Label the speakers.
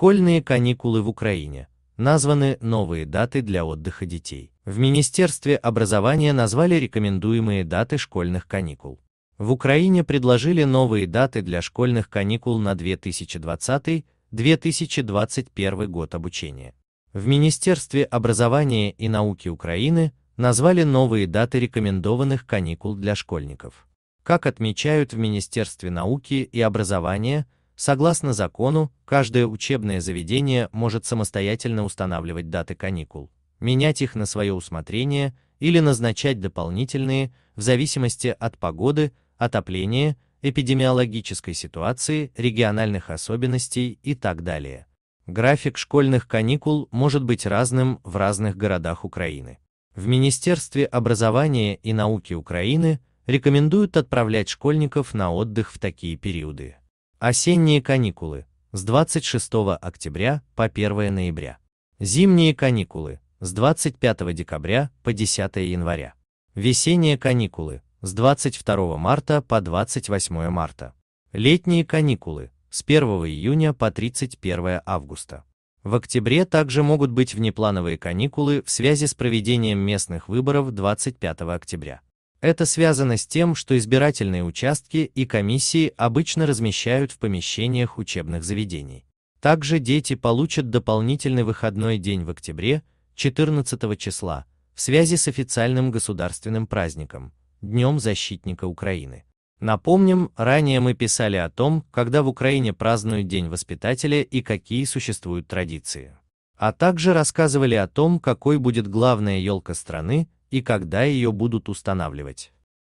Speaker 1: Школьные каникулы в Украине. Названы новые даты для отдыха детей. В Министерстве образования назвали рекомендуемые даты школьных каникул. В Украине предложили новые даты для школьных каникул на 2020-2021 год обучения. В Министерстве образования и науки Украины назвали новые даты рекомендованных каникул для школьников. Как отмечают в Министерстве науки и образования, Согласно закону, каждое учебное заведение может самостоятельно устанавливать даты каникул, менять их на свое усмотрение или назначать дополнительные, в зависимости от погоды, отопления, эпидемиологической ситуации, региональных особенностей и так далее. График школьных каникул может быть разным в разных городах Украины. В Министерстве образования и науки Украины рекомендуют отправлять школьников на отдых в такие периоды. Осенние каникулы с 26 октября по 1 ноября. Зимние каникулы с 25 декабря по 10 января. Весенние каникулы с 22 марта по 28 марта. Летние каникулы с 1 июня по 31 августа. В октябре также могут быть внеплановые каникулы в связи с проведением местных выборов 25 октября. Это связано с тем, что избирательные участки и комиссии обычно размещают в помещениях учебных заведений. Также дети получат дополнительный выходной день в октябре, 14 числа, в связи с официальным государственным праздником, Днем Защитника Украины. Напомним, ранее мы писали о том, когда в Украине празднуют День воспитателя и какие существуют традиции. А также рассказывали о том, какой будет главная елка страны, и когда ее будут устанавливать.